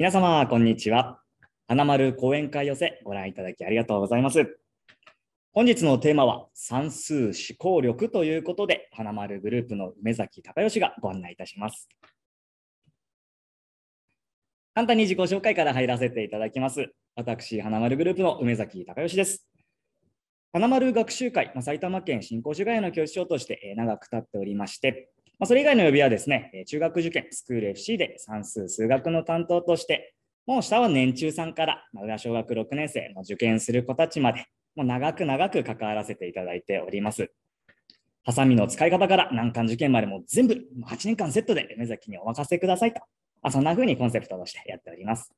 皆様、こんにちは。花丸講演会寄せ、ご覧いただきありがとうございます。本日のテーマは、算数思考力ということで、花丸グループの梅崎隆義がご案内いたします。簡単に自己紹介から入らせていただきます。私、花丸グループの梅崎隆義です。花丸学習会、ま埼玉県新興市街の教師長として長く経っておりまして、まあ、それ以外の曜日はですね、中学受験、スクール FC で算数、数学の担当として、もう下は年中さんから、まあ、小学6年生の受験する子たちまで、もう長く長く関わらせていただいております。ハサミの使い方から難関受験までも全部8年間セットで目崎にお任せくださいと、あそんな風にコンセプトとしてやっております。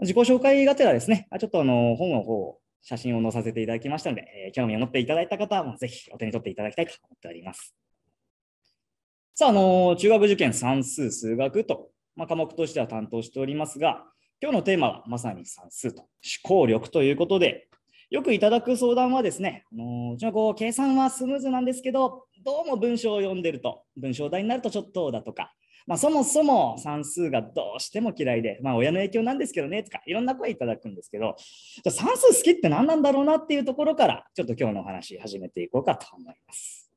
自己紹介がてらですね、ちょっとあの本の方、写真を載させていただきましたので、え興味を持っていただいた方はぜひお手に取っていただきたいと思っております。さあ、あの中学受験算数、数学と、まあ、科目としては担当しておりますが、今日のテーマはまさに算数と思考力ということで、よくいただく相談はですね、あのうちの子、計算はスムーズなんですけど、どうも文章を読んでると、文章題になるとちょっとだとか、まあ、そもそも算数がどうしても嫌いで、まあ、親の影響なんですけどねとかいろんな声いただくんですけど算数好きって何なんだろうなっていうところからちょっと今日のお話始めていこうかと思います。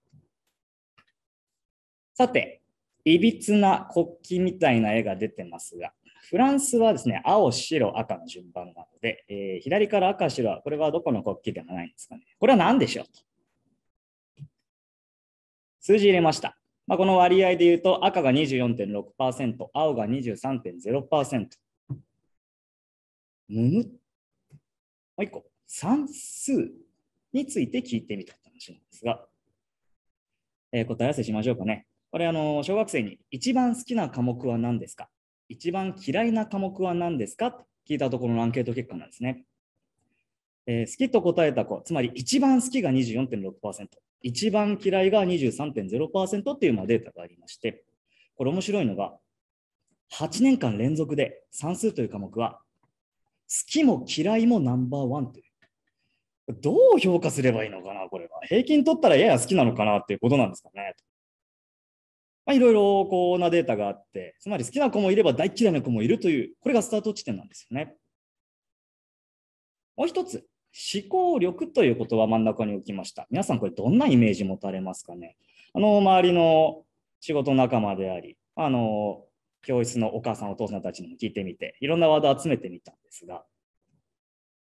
さて、いびつな国旗みたいな絵が出てますが、フランスはですね、青、白、赤の順番なので、えー、左から赤、白は、これはどこの国旗でもないんですかね。これは何でしょうと。数字入れました。まあ、この割合で言うと、赤が24.6%、青が23.0%。むむ。もう一個、算数について聞いてみたって話なんですが、えー、答え合わせしましょうかね。これあの小学生に一番好きな科目は何ですか一番嫌いな科目は何ですかと聞いたところのアンケート結果なんですね。えー、好きと答えた子、つまり一番好きが24.6%、一番嫌いが23.0%っていうまデータがありまして、これ面白いのが、8年間連続で算数という科目は、好きも嫌いもナンバーワンという。どう評価すればいいのかな、これは。平均取ったらやや好きなのかなっていうことなんですかね。まあ、いろいろこうなデータがあって、つまり好きな子もいれば大嫌いな子もいるという、これがスタート地点なんですよね。もう一つ、思考力という言葉真ん中に置きました。皆さんこれどんなイメージ持たれますかねあの、周りの仕事仲間であり、あの、教室のお母さんお父さんたちにも聞いてみて、いろんなワード集めてみたんですが、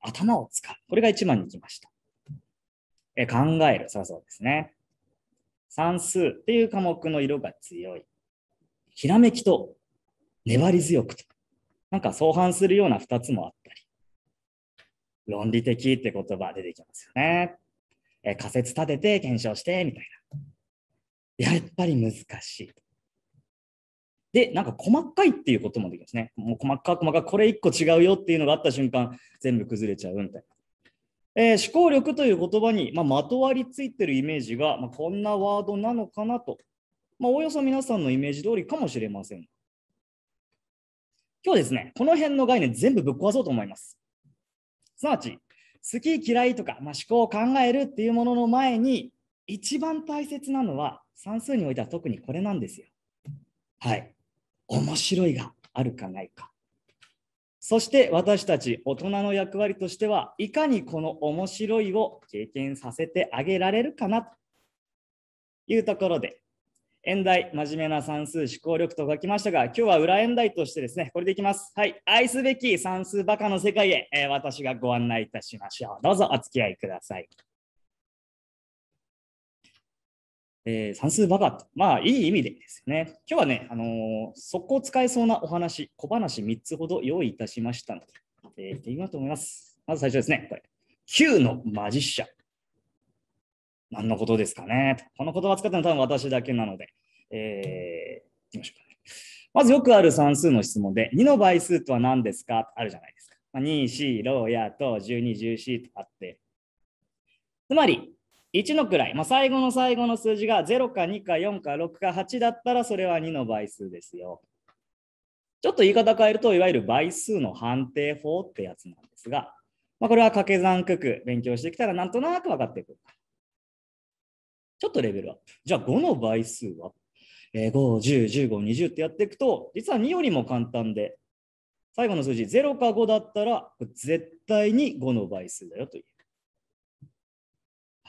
頭を使う。これが一番に来ました。え考える。そうそうですね。算数っていう科目の色が強い。ひらめきと粘り強くと。なんか相反するような2つもあったり。論理的って言葉出てきますよね。え仮説立てて検証してみたいな。やっぱり難しい。で、なんか細かいっていうこともできますね。もう細かく細かくこれ1個違うよっていうのがあった瞬間、全部崩れちゃうみたいな。えー、思考力という言葉に、まあ、まとわりついてるイメージが、まあ、こんなワードなのかなと、まあ、おおよそ皆さんのイメージ通りかもしれません。今日ですね、この辺の概念全部ぶっ壊そうと思います。すなわち、好き嫌いとか、まあ、思考を考えるっていうものの前に、一番大切なのは算数においては特にこれなんですよ。はい。面白いがあるかないか。そして私たち大人の役割としてはいかにこの面白いを経験させてあげられるかなというところで演題真面目な算数思考力と書きましたが今日は裏演題としてですねこれでいきますはい愛すべき算数バカの世界へ、えー、私がご案内いたしましょうどうぞお付き合いくださいえー、算数バカと、まあいい意味でですね、今日はね、あのー、速攻使えそうなお話、小話3つほど用意いたしましたので、えやってみようと思います。まず最初ですね、これ、Q のマジシャン。何のことですかねこの言葉使ったのは多分私だけなので、えー、いきましょうかね。まずよくある算数の質問で、2の倍数とは何ですかあるじゃないですか。まあ、2、4、ローヤと12、14とあって、つまり、1の位、まあ、最後の最後の数字が0か2か4か6か8だったらそれは2の倍数ですよ。ちょっと言い方変えるといわゆる倍数の判定法ってやつなんですが、まあ、これは掛け算九九勉強してきたらなんとなく分かってくる。ちょっとレベルアップ。じゃあ5の倍数は、えー、5、10、15、20ってやっていくと、実は2よりも簡単で、最後の数字0か5だったら絶対に5の倍数だよという。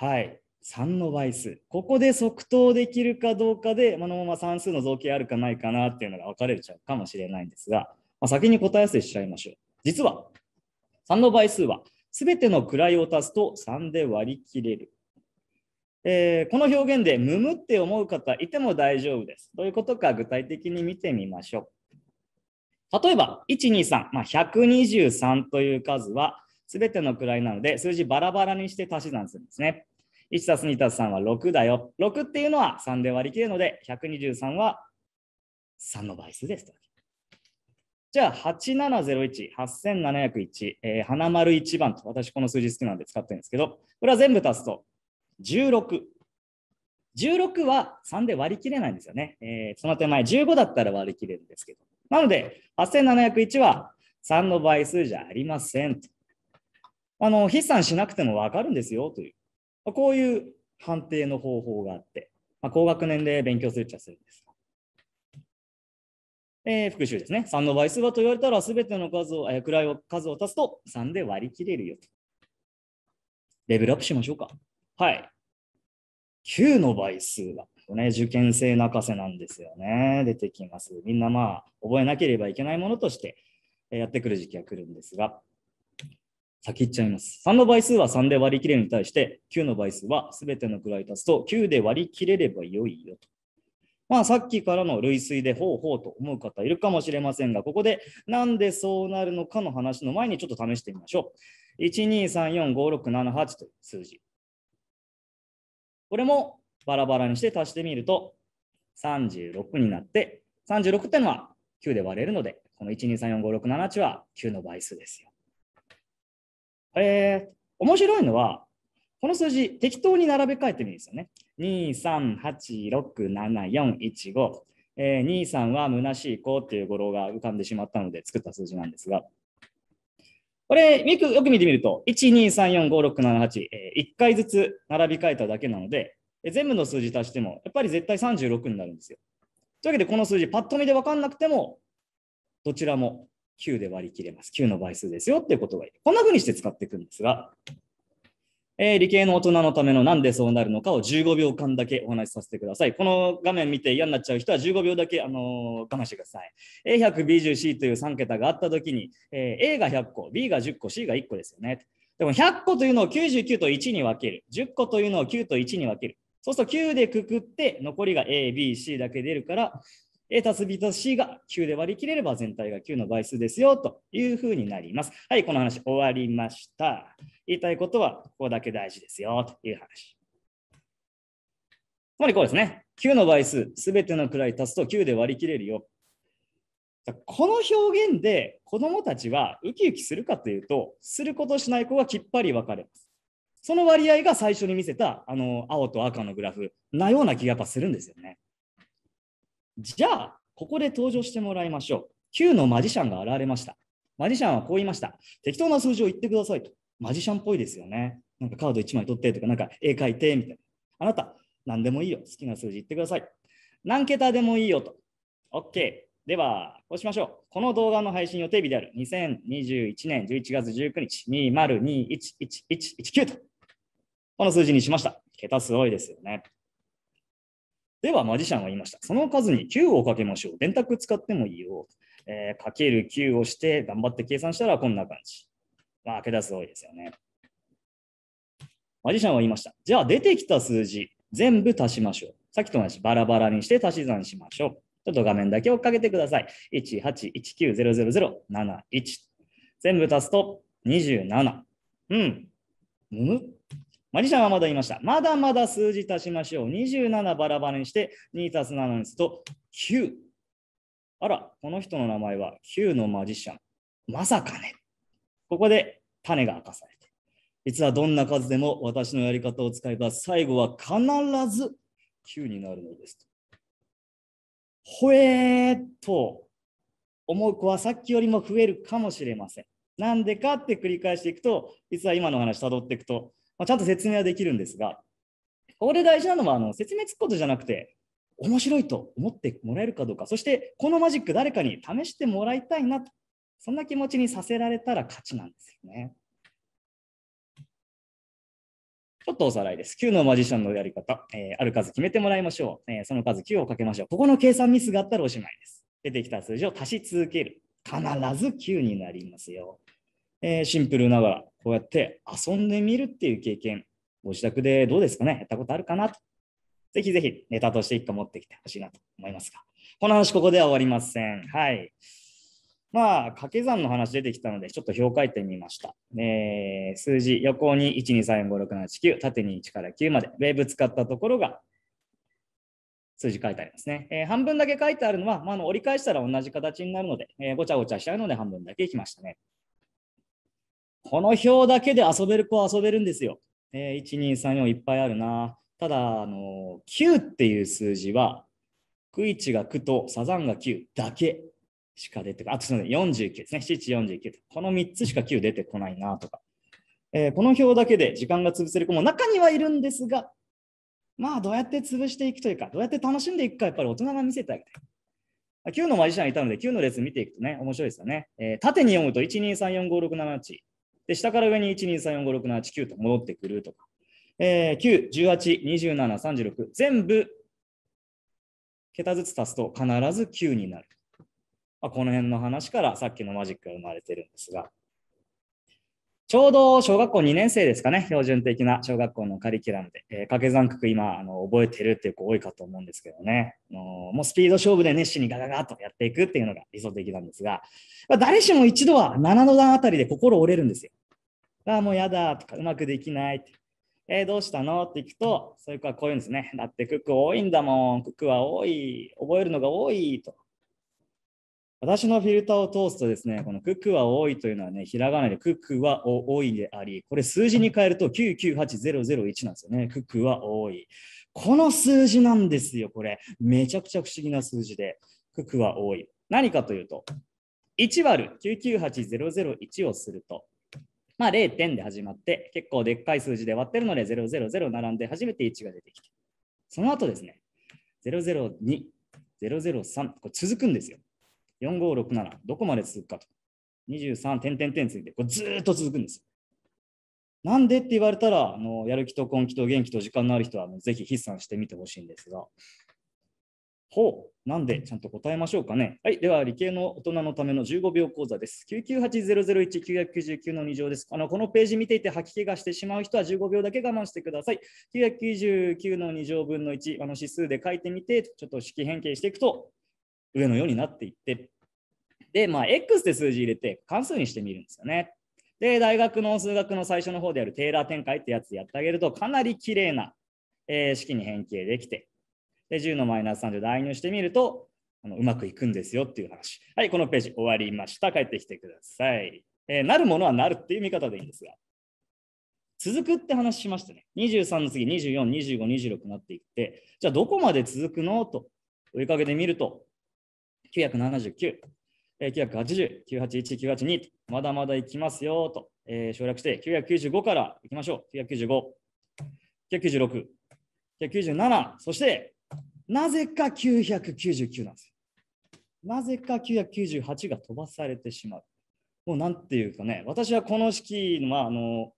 はい、3の倍数。ここで即答できるかどうかで、このまま算数の造形あるかないかなっていうのが分かれちゃうかもしれないんですが、まあ、先に答え合わせしちゃいましょう。実は、3の倍数は、すべての位を足すと3で割り切れる。えー、この表現で、むむって思う方いても大丈夫です。どういうことか具体的に見てみましょう。例えば、123、まあ、123という数は、すべての位なので、数字バラバラにして足し算するんですね。1たす2たす3は6だよ。6っていうのは3で割り切るので、123は3の倍数です。じゃあ、8701、8701、えー、花丸1番と、私この数字好きなんで使ってるんですけど、これは全部足すと16。16は3で割り切れないんですよね。えー、その手前15だったら割り切れるんですけど。なので、8701は3の倍数じゃありませんと。あの、筆算しなくてもわかるんですよという、こういう判定の方法があって、まあ、高学年で勉強するっちゃするんです。えー、復習ですね。3の倍数はと言われたら、すべての数を、えー、位を数を足すと3で割り切れるよと。レベルアップしましょうか。はい。9の倍数は、ね、受験生泣かせなんですよね。出てきます。みんなまあ、覚えなければいけないものとして、えー、やってくる時期が来るんですが、先言っちゃいます。3の倍数は3で割り切れるに対して、9の倍数は全ての位足すと9で割り切れればよいよと。まあさっきからの類推でほうほうと思う方いるかもしれませんが、ここでなんでそうなるのかの話の前にちょっと試してみましょう。12345678という数字。これもバラバラにして足してみると36になって、36ってのは9で割れるので、この12345678は9の倍数ですよ。えー、面白いのは、この数字、適当に並べ替えてるんですよね。2、3、8、6、7、4、1、5。えー、2、3は虚しい子っていう語呂が浮かんでしまったので作った数字なんですが、これよく、よく見てみると、1、2、3、4、5、6、7、8、えー、1回ずつ並び替えただけなので、えー、全部の数字足しても、やっぱり絶対36になるんですよ。というわけで、この数字、パッと見で分かんなくても、どちらも9で割り切れます。9の倍数ですよっていうことがいい。こんな風にして使っていくんですが、えー、理系の大人のためのなんでそうなるのかを15秒間だけお話しさせてください。この画面見て嫌になっちゃう人は15秒だけ、あのー、我慢してください。A100B10C という3桁があったときに、えー、A が100個、B が10個、C が1個ですよね。でも100個というのを99と1に分ける。10個というのを9と1に分ける。そうすると9でくくって残りが A、B、C だけ出るから、A たす B たす C が9で割り切れれば全体が9の倍数ですよというふうになります。はい、この話終わりました。言いたいことはここだけ大事ですよという話。つまりこうですね。9の倍数、すべての位足すと9で割り切れるよ。この表現で子どもたちはウキウキするかというと、することしない子はきっぱり分かれます。その割合が最初に見せたあの青と赤のグラフなような気がやっぱするんですよね。じゃあ、ここで登場してもらいましょう。9のマジシャンが現れました。マジシャンはこう言いました。適当な数字を言ってくださいと。マジシャンっぽいですよね。なんかカード1枚取ってとか、なんか絵描いてみたいな。あなた、何でもいいよ。好きな数字言ってください。何桁でもいいよと。OK。では、こうしましょう。この動画の配信予定日である2021年11月19日20211119と。この数字にしました。桁すごいですよね。では、マジシャンは言いました。その数に9をかけましょう。電卓使ってもいいよ。えー、かける9をして頑張って計算したらこんな感じ。まあ、開け出す多いですよね。マジシャンは言いました。じゃあ、出てきた数字、全部足しましょう。さっきと同じバラバラにして足し算しましょう。ちょっと画面だけ追っかけてください。181900071。全部足すと27。うん。むむマジシャンはまだ言いました。まだまだ数字足しましょう。27バラバラにして、2足す7にすると9。あら、この人の名前は9のマジシャン。まさかね。ここで種が明かされて。実はどんな数でも私のやり方を使えば最後は必ず9になるのですほえーっと思う子はさっきよりも増えるかもしれません。なんでかって繰り返していくと、実は今の話辿っていくと、まあ、ちゃんと説明はできるんですが、ここで大事なのはあの説明つくことじゃなくて、面白いと思ってもらえるかどうか、そしてこのマジック誰かに試してもらいたいなと、そんな気持ちにさせられたら勝ちなんですよね。ちょっとおさらいです。9のマジシャンのやり方、えー、ある数決めてもらいましょう、えー、その数9をかけましょう。ここの計算ミスがあったらおしまいです。出てきた数字を足し続ける。必ず9になりますよ。えー、シンプルながらこうやって遊んでみるっていう経験、ご自宅でどうですかねやったことあるかなと。ぜひぜひネタとして1個持ってきてほしいなと思いますが、この話ここでは終わりません。はい。まあ、掛け算の話出てきたので、ちょっと表書いてみました。えー、数字、横に123456789、縦に1から9まで、ウェーブ使ったところが数字書いてありますね。えー、半分だけ書いてあるのは、まあ、あの折り返したら同じ形になるので、えー、ごちゃごちゃしちゃうので半分だけいきましたね。この表だけで遊べる子は遊べるんですよ。えー、1、2、3、4いっぱいあるな。ただ、あのー、9っていう数字は、クイチが9とサザンが9だけしか出てこない。あすみません、49ですね。7、49。この3つしか9出てこないなとか。えー、この表だけで時間が潰せる子も中にはいるんですが、まあ、どうやって潰していくというか、どうやって楽しんでいくか、やっぱり大人が見せてあげたい。9のマジシャンいたので、9の列見ていくとね、面白いですよね。えー、縦に読むと、1、2、3、4、5、6、7、8。で、下から上に1、2、3、4、5、6、7、8、9と戻ってくるとか。えー、9、18、27、36、全部桁ずつ足すと必ず9になる。まあ、この辺の話からさっきのマジックが生まれてるんですが、ちょうど小学校2年生ですかね、標準的な小学校のカリキュラムで、えー、掛け算句今あの覚えてるっていう子多いかと思うんですけどね、あのもうスピード勝負で熱心にガガガとやっていくっていうのが理想的なんですが、まあ、誰しも一度は7の段あたりで心折れるんですよ。あもうやだとか、うまくできないって。えー、どうしたのって聞くと、そういう子はこういうんですね。だってクック多いんだもん、クックは多い、覚えるのが多いと。私のフィルターを通すとですね、このククは多いというのはね、ひらがなでククは多いであり、これ数字に変えると998001なんですよね。ククは多い。この数字なんですよ、これ。めちゃくちゃ不思議な数字で、ククは多い。何かというと、1割る998001をすると、まあ0点で始まって、結構でっかい数字で割ってるので、000並んで初めて1が出てきて、その後ですね、002、003、これ続くんですよ。4567、どこまで続くかと。23、点点点ついて、これずっと続くんですなんでって言われたら、あのやる気と根気と元気と時間のある人は、ぜひ筆算してみてほしいんですが。ほう、なんでちゃんと答えましょうかね。はい、では理系の大人のための15秒講座です。998001-999の2乗です。あのこのページ見ていて吐き気がしてしまう人は15秒だけ我慢してください。999の2乗分の1、あの指数で書いてみて、ちょっと式変形していくと上のようになっていって、で、まあ、X で数字入れて関数にしてみるんですよね。で、大学の数学の最初の方であるテーラー展開ってやつやってあげると、かなり綺麗な、えー、式に変形できて、で、10のマイナス30代入してみると、あのうまくいくんですよっていう話。はい、このページ終わりました。帰ってきてください。えー、なるものはなるっていう見方でいいんですが、続くって話しましたね。23の次、24、25、26になっていって、じゃあどこまで続くのと追いかけてみると、979、え980、981、982まだまだいきますよと、えー、省略して995からいきましょう。995、996、997、そしてなぜか999なんですよ。なぜか998が飛ばされてしまう。もうなんていうかね、私はこの式はあの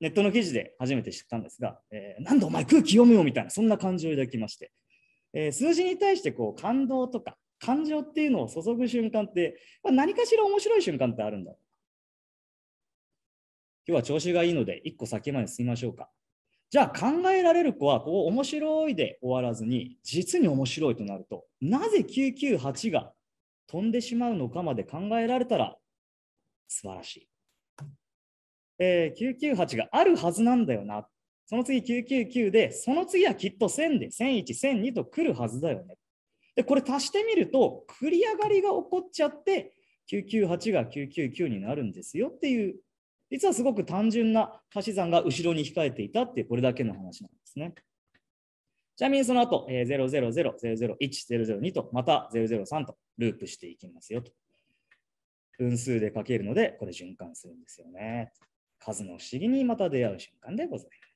ネットの記事で初めて知ったんですが、えー、なんでお前空気読むよみたいな、そんな感じを抱きまして、えー、数字に対してこう感動とか、感情っていうのを注ぐ瞬間って、まあ、何かしら面白い瞬間ってあるんだ。今日は調子がいいので、1個先まで進みましょうか。じゃあ考えられる子は、こう面白いで終わらずに、実に面白いとなると、なぜ998が飛んでしまうのかまで考えられたら、素晴らしい。えー、998があるはずなんだよな。その次999で、その次はきっと1000で、1001、1002と来るはずだよね。で、これ足してみると、繰り上がりが起こっちゃって、998が999になるんですよっていう、実はすごく単純な足し算が後ろに控えていたっていう、これだけの話なんですね。ちなみにその後、えー、000、001、002と、また003とループしていきますよと。分数でかけるので、これ循環するんですよね。数の不思議にまた出会う瞬間でございます。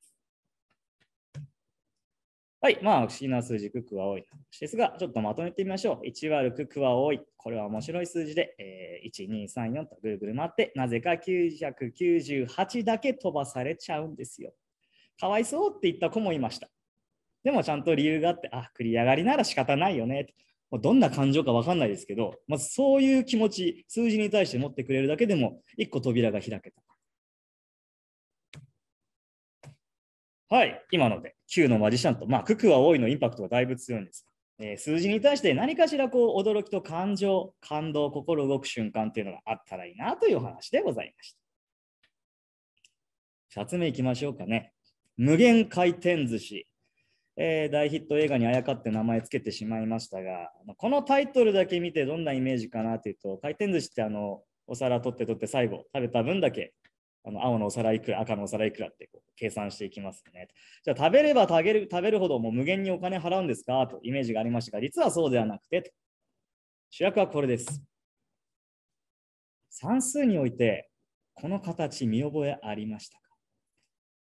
はい、まあ、不思議な数字、ククは多いですが、ちょっとまとめてみましょう。1割ククは多い。これは面白い数字で、えー、1、2、3、4とグーグル回って、なぜか998だけ飛ばされちゃうんですよ。かわいそうって言った子もいました。でもちゃんと理由があって、あ、繰り上がりなら仕方ないよね。もうどんな感情かわかんないですけど、まずそういう気持ち、数字に対して持ってくれるだけでも、1個扉が開けた。はい、今ので9のマジシャンと、まあ、九九は多いのインパクトがだいぶ強いんですが、えー、数字に対して何かしらこう驚きと感情、感動、心動く瞬間というのがあったらいいなというお話でございました。2つ目いきましょうかね。無限回転寿司。えー、大ヒット映画にあやかって名前つけてしまいましたが、このタイトルだけ見てどんなイメージかなというと、回転寿司ってあのお皿取って取って最後食べた分だけあの青のお皿いくら、赤のお皿いくらってこう計算していきますね。じゃあ食べれば食べる食べるほどもう無限にお金払うんですかとイメージがありましたが、実はそうではなくて、主役はこれです。算数において、この形見覚えありましたか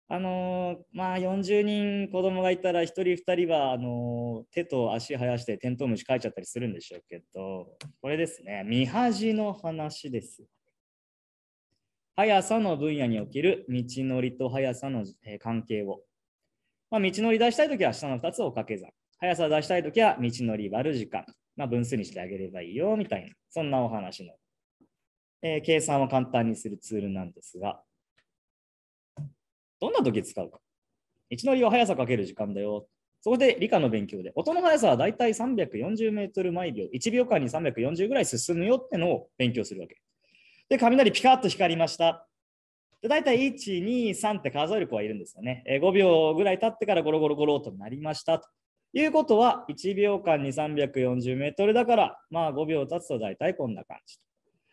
あのー、まあ40人子供がいたら1人2人はあのー、手と足生やしてテントウムシ描いちゃったりするんでしょうけどこれですね見恥の話です速さの分野における道のりと速さの関係を。まあ、道のり出したいときは下の2つを掛け算。速さを出したいときは道のり割る時間。まあ、分数にしてあげればいいよみたいな、そんなお話の、えー、計算を簡単にするツールなんですが、どんなとき使うか。道のりは速さかける時間だよ。そこで理科の勉強で、音の速さはだいたい340メートル毎秒、1秒間に340ぐらい進むよってのを勉強するわけ。で、雷ピカッと光りました。で、大体1、2、3って数える子はいるんですよね。え5秒ぐらい経ってからゴロゴロゴロとなりました。ということは、1秒間に340メートルだから、まあ5秒経つと大体こんな感じ。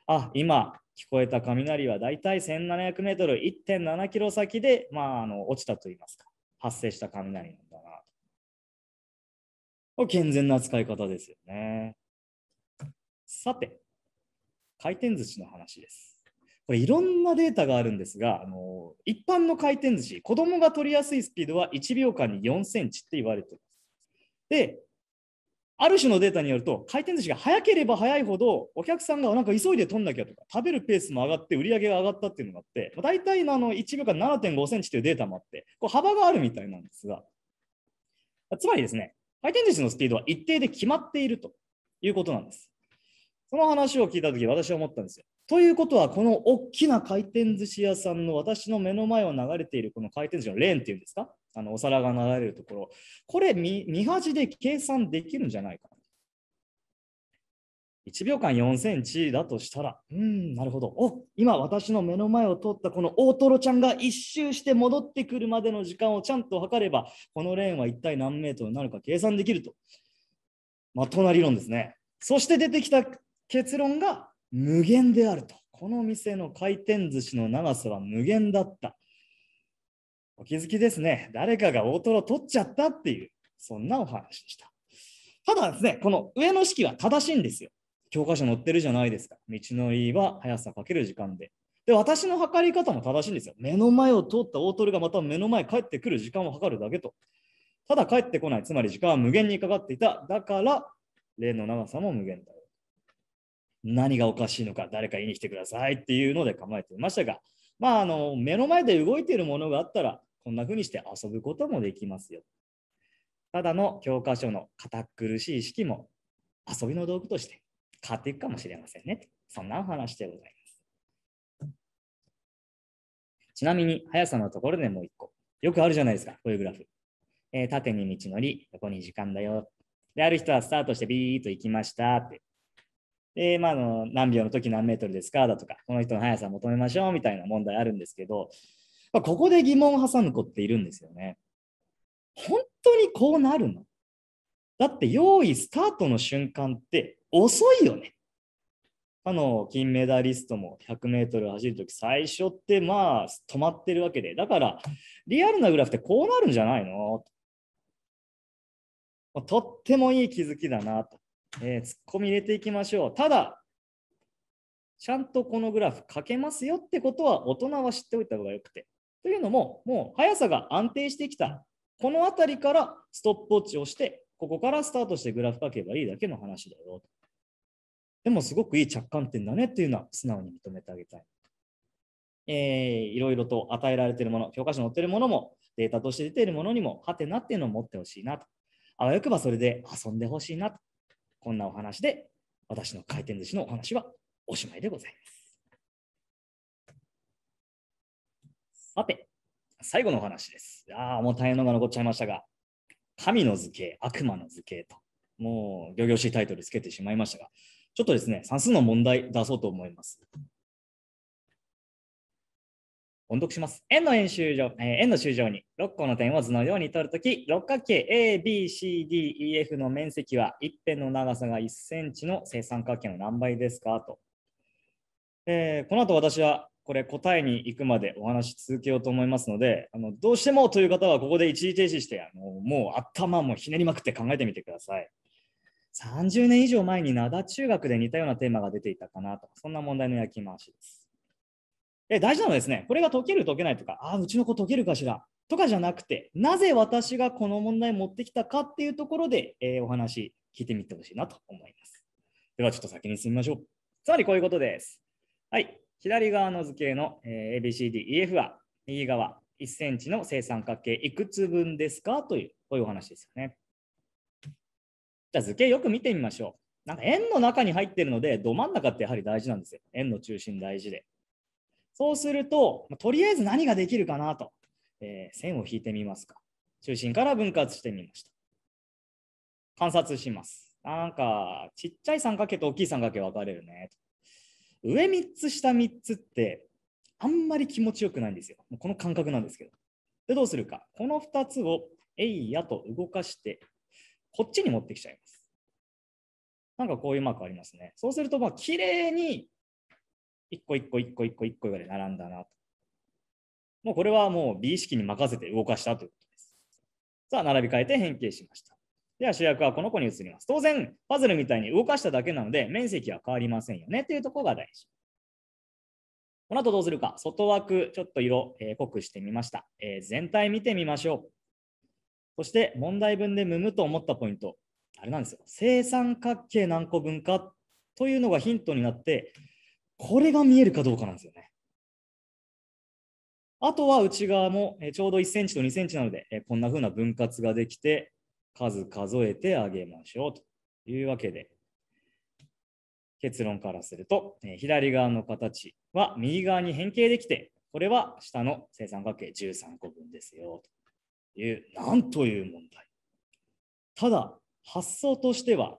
あ、今、聞こえた雷は大体1700メートル、1.7キロ先で、まあ、あの落ちたといいますか、発生した雷なんだなと。健全な使い方ですよね。さて、回転寿司の話です。これいろんなデータがあるんですが、あの一般の回転寿司、子供が取りやすいスピードは1秒間に4センチって言われています。で、ある種のデータによると、回転寿司が早ければ早いほど、お客さんがなんか急いで取んなきゃとか、食べるペースも上がって、売り上げが上がったっていうのがあって、大体のあの1秒間7.5センチというデータもあって、こう幅があるみたいなんですが、つまりですね、回転寿司のスピードは一定で決まっているということなんです。その話を聞いた時私は思ったんですよ。ということはこの大きな回転寿司屋さんの私の目の前を流れているこの回転寿司のレーンっていうんですかあのお皿が流れるところこれ見恥で計算できるんじゃないか1秒間4センチだとしたら、うん、なるほど。お今私の目の前を通ったこの大トロちゃんが一周して戻ってくるまでの時間をちゃんと測れば、このレーンは一体何メートルになるか計算できると。まあ、と論ですね。そして出てきた結論が無限であると。この店の回転寿司の長さは無限だった。お気づきですね。誰かが大トロ取っちゃったっていう、そんなお話でした。ただですね、この上の式は正しいんですよ。教科書載ってるじゃないですか。道のりは速さかける時間で。で、私の測り方も正しいんですよ。目の前を通った大トロがまた目の前帰ってくる時間を測るだけと。ただ帰ってこない、つまり時間は無限にかかっていた。だから、例の長さも無限だよ。何がおかしいのか誰か言いに来てくださいっていうので構えていましたが、まあ、あの目の前で動いているものがあったらこんな風にして遊ぶこともできますよ。ただの教科書の堅苦しい意識も遊びの道具として変わっていくかもしれませんね。そんなお話でございます。ちなみに、速さのところでもう一個。よくあるじゃないですか、こういうグラフ。えー、縦に道のり、横に時間だよ。で、ある人はスタートしてビーッと行きましたって。で、まあ、の何秒の時何メートルですかだとか、この人の速さ求めましょうみたいな問題あるんですけど、まあ、ここで疑問を挟む子っているんですよね。本当にこうなるのだって用意スタートの瞬間って遅いよね。あの金メダリストも 100m 走るとき最初ってまあ止まってるわけでだからリアルなグラフってこうなるんじゃないのとってもいい気づきだなとえー、ツッコミ入れていきましょう。ただ、ちゃんとこのグラフ書けますよってことは大人は知っておいた方がよくて。というのも、もう速さが安定してきた。この辺りからストップウォッチをして、ここからスタートしてグラフ書けばいいだけの話だよ。でもすごくいい着眼点だねっていうのは素直に認めてあげたい。えー、いろいろと与えられているもの、教科書に載っているものも、データとして出ているものにも、はてなっていうのを持ってほしいなと。あわよくばそれで遊んでほしいなと。こんなお話で、私の回転寿司のお話はおしまいでございます。さて、最後のお話です。ああ、もう大変なのが残っちゃいましたが、神の図形、悪魔の図形と、もう、漁業しいタイトルつけてしまいましたが、ちょっとですね、算数の問題出そうと思います。音読します。円の円周上、えー、円の周上に6個の点を図のように取るとき、六角形 ABCDEF の面積は1辺の長さが1センチの正三角形の何倍ですかと。えー、この後私はこれ答えに行くまでお話し続けようと思いますのであのどうしてもという方はここで一時停止してあのもう頭もひねりまくって考えてみてください30年以上前に灘中学で似たようなテーマが出ていたかなとそんな問題の焼き回しですえ大事なのはですね、これが解ける解けないとか、ああ、うちの子解けるかしらとかじゃなくて、なぜ私がこの問題持ってきたかっていうところで、えー、お話聞いてみてほしいなと思います。ではちょっと先に進みましょう。つまりこういうことです。はい。左側の図形の、えー、ABCDEF は右側1センチの正三角形いくつ分ですかというこういうお話ですよね。じゃあ図形よく見てみましょう。なんか円の中に入ってるのでど真ん中ってやはり大事なんですよ。円の中心大事で。そうすると、とりあえず何ができるかなと、えー、線を引いてみますか。中心から分割してみました。観察します。なんか、ちっちゃい三角形と大きい三角形分かれるね。上3つ、下3つって、あんまり気持ちよくないんですよ。この感覚なんですけど。で、どうするか。この2つを、えいやと動かして、こっちに持ってきちゃいます。なんかこういうマークありますね。そうすると、まあ、綺麗に一個一個一個一個一個ぐらい並んだなと。もうこれはもう美意識に任せて動かしたということです。さあ、並び替えて変形しました。では主役はこの子に移ります。当然、パズルみたいに動かしただけなので、面積は変わりませんよねというところが大事。この後どうするか、外枠、ちょっと色、えー、濃くしてみました、えー、全体見てみましょう。そして、問題文でむむと思ったポイント、あれなんですよ。正三角形何個分かというのがヒントになって、これが見えるかどうかなんですよね。あとは内側もちょうど1センチと2センチなので、こんな風な分割ができて、数数えてあげましょうというわけで、結論からすると、左側の形は右側に変形できて、これは下の正三角形13個分ですよという、なんという問題。ただ、発想としては、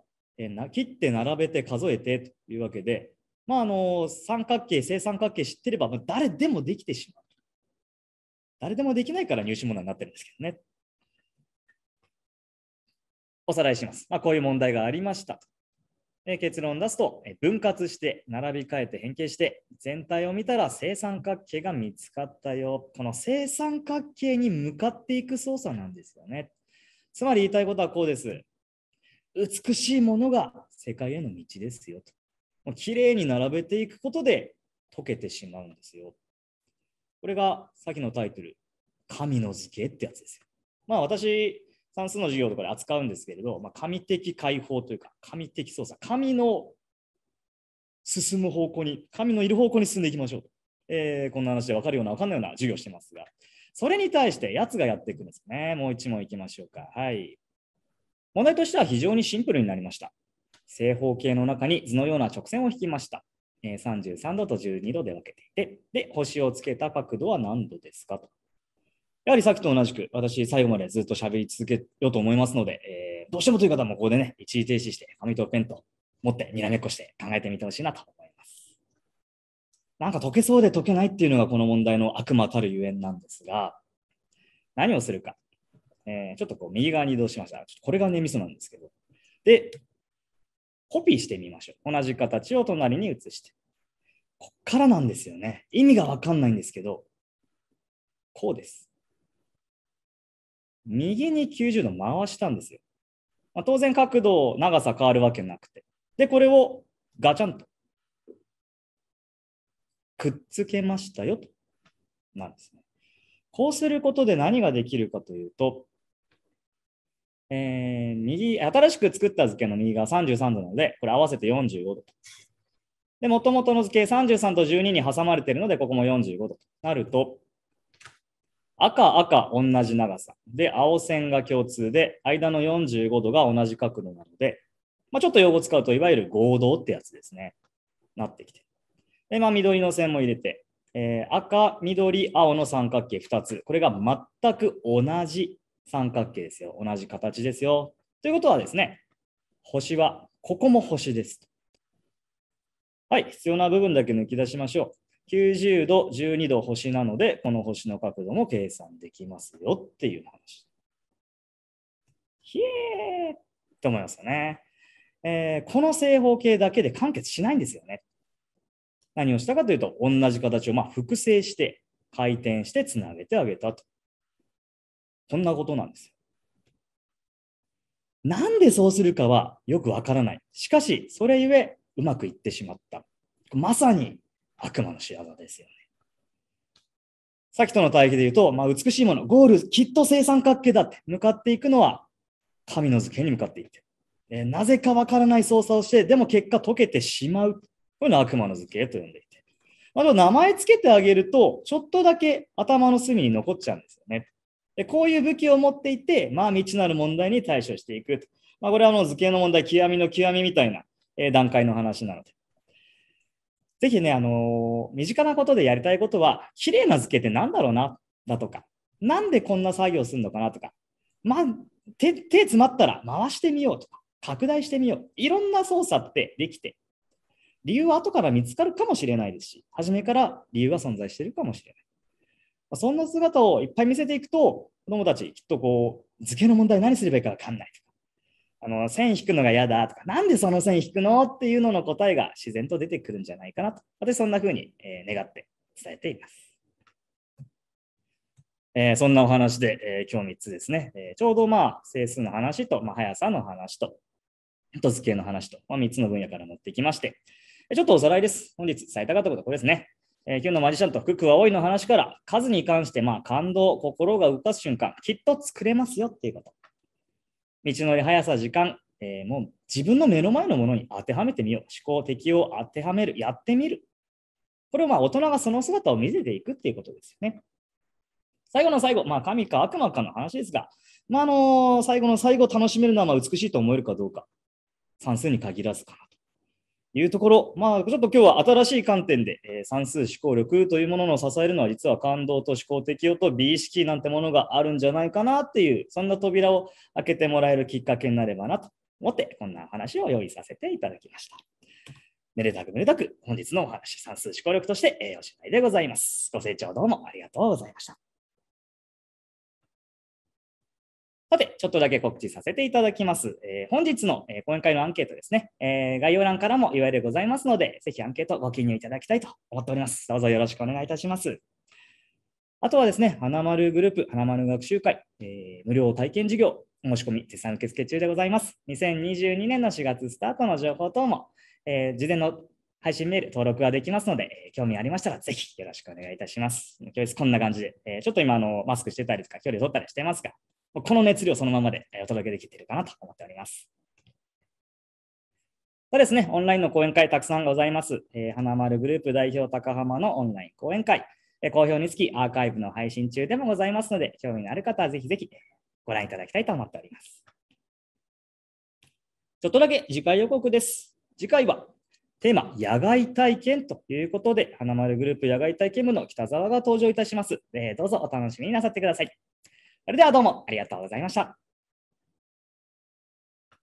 切って並べて数えてというわけで、まあ、あの三角形正三角形知ってれば、まあ、誰でもできてしまう誰でもできないから入試問題になってるんですけどねおさらいします、まあ、こういう問題がありましたえ結論を出すと分割して並び替えて変形して全体を見たら正三角形が見つかったよこの正三角形に向かっていく操作なんですよねつまり言いたいことはこうです美しいものが世界への道ですよときれいに並べていくことで溶けてしまうんですよ。これがさっきのタイトル、神の図形ってやつですよ。まあ私、算数の授業とかで扱うんですけれど、まあ、神的解放というか、神的操作、神の進む方向に、神のいる方向に進んでいきましょうと。えー、こんな話で分かるような、分かんないような授業してますが、それに対してやつがやっていくんですね。もう一問いきましょうか。はい。問題としては非常にシンプルになりました。正方形の中に図のような直線を引きました。え33度と12度で分けていて、で、星をつけた角度は何度ですかと。やはりさっきと同じく、私、最後までずっと喋り続けようと思いますので、えー、どうしてもという方もここでね、一時停止して、紙とペンと持って、にらめっこして考えてみてほしいなと思います。なんか解けそうで解けないっていうのがこの問題の悪魔たるゆえんなんですが、何をするか。えー、ちょっとこう右側に移動しました。ちょっとこれがね、ミスなんですけど。で、コピーしてみましょう。同じ形を隣に移して。こっからなんですよね。意味がわかんないんですけど、こうです。右に90度回したんですよ。まあ、当然角度、長さ変わるわけなくて。で、これをガチャンとくっつけましたよとなんですね。こうすることで何ができるかというと、えー、右、新しく作った図形の右側33度なので、これ合わせて45度と。で、もともとの図形33と12に挟まれているので、ここも45度となると、赤、赤、同じ長さ。で、青線が共通で、間の45度が同じ角度なので、まあ、ちょっと用語使うといわゆる合同ってやつですね。なってきて。で、まあ、緑の線も入れて、えー、赤、緑、青の三角形2つ。これが全く同じ三角形ですよ。同じ形ですよ。ということはですね、星はここも星です。はい、必要な部分だけ抜き出しましょう。90度、12度星なので、この星の角度も計算できますよっていう話。ひえーって思いますよね。えー、この正方形だけで完結しないんですよね。何をしたかというと、同じ形をま複製して、回転してつなげてあげたとこんなことなんですよ。なんでそうするかはよくわからない。しかし、それゆえうまくいってしまった。まさに悪魔の仕業ですよね。さっきとの対比で言うと、まあ、美しいもの、ゴール、きっと正三角形だって、向かっていくのは神の図形に向かっていって、えなぜかわからない操作をして、でも結果解けてしまう。こういうのは悪魔の図形と呼んでいて。あも名前つけてあげると、ちょっとだけ頭の隅に残っちゃうんですよね。でこういう武器を持っていて、まあ、未知なる問題に対処していくと。まあ、これはもう図形の問題、極みの極みみたいな、え段階の話なので。ぜひね、あのー、身近なことでやりたいことは、綺麗な図形って何だろうな、だとか、なんでこんな作業するのかなとか、まあ、手、手詰まったら回してみようとか、拡大してみよう。いろんな操作ってできて、理由は後から見つかるかもしれないですし、初めから理由は存在しているかもしれない。そんな姿をいっぱい見せていくと、子供たち、きっとこう、図形の問題何すればいいかわかんないとか、あの、線引くのが嫌だとか、なんでその線引くのっていうのの答えが自然と出てくるんじゃないかなと。私、そんな風に、え願って伝えています。えー、そんなお話で、えー、今日3つですね、えー、ちょうどまあ整数の話と、まあ、速さの話と、と図形の話と、まあ、3つの分野から持ってきまして、ちょっとおさらいです。本日伝えたかったことはこれですね。えー、今日のマジシャンと福多いの話から数に関して、まあ、感動、心が動かす瞬間、きっと作れますよっていうこと。道のり、速さ、時間、えー、もう自分の目の前のものに当てはめてみよう。思考、適応、当てはめる、やってみる。これを大人がその姿を見せていくっていうことですよね。最後の最後、まあ、神か悪魔かの話ですが、まあ、あの最後の最後楽しめるのはま美しいと思えるかどうか、算数に限らずかなと。いうところ、まあ、ちょっと今日は新しい観点で、えー、算数思考力というものの支えるのは実は感動と思考適応と美意識なんてものがあるんじゃないかなっていうそんな扉を開けてもらえるきっかけになればなと思ってこんな話を用意させていただきました。めでたくめでたく本日のお話算数思考力として、えー、おしまいでございます。ご清聴どうもありがとうございました。さて、ちょっとだけ告知させていただきます。えー、本日の、えー、講演会のアンケートですね、えー、概要欄からも URL ございますので、ぜひアンケートご記入いただきたいと思っております。どうぞよろしくお願いいたします。あとはですね、花丸グループ、花丸学習会、え無料体験授業、申し込み、実際受付中でございます。2022年の4月スタートの情報等も、え事前の配信メール登録ができますので、興味ありましたらぜひよろしくお願いいたします。教室こんな感じで、えちょっと今あのマスクしてたりとか距離取ったりしてますが、この熱量そのままでお届けできているかなと思っております。そですね、オンラインの講演会たくさんございます。えー、花丸グループ代表高浜のオンライン講演会、えー、好評につきアーカイブの配信中でもございますので、興味のある方はぜひぜひご覧いただきたいと思っております。ちょっとだけ次回予告です。次回はテーマ、野外体験ということで、花丸グループ野外体験部の北沢が登場いたします。えー、どうぞお楽しみになさってください。それではどうもありがとうございました。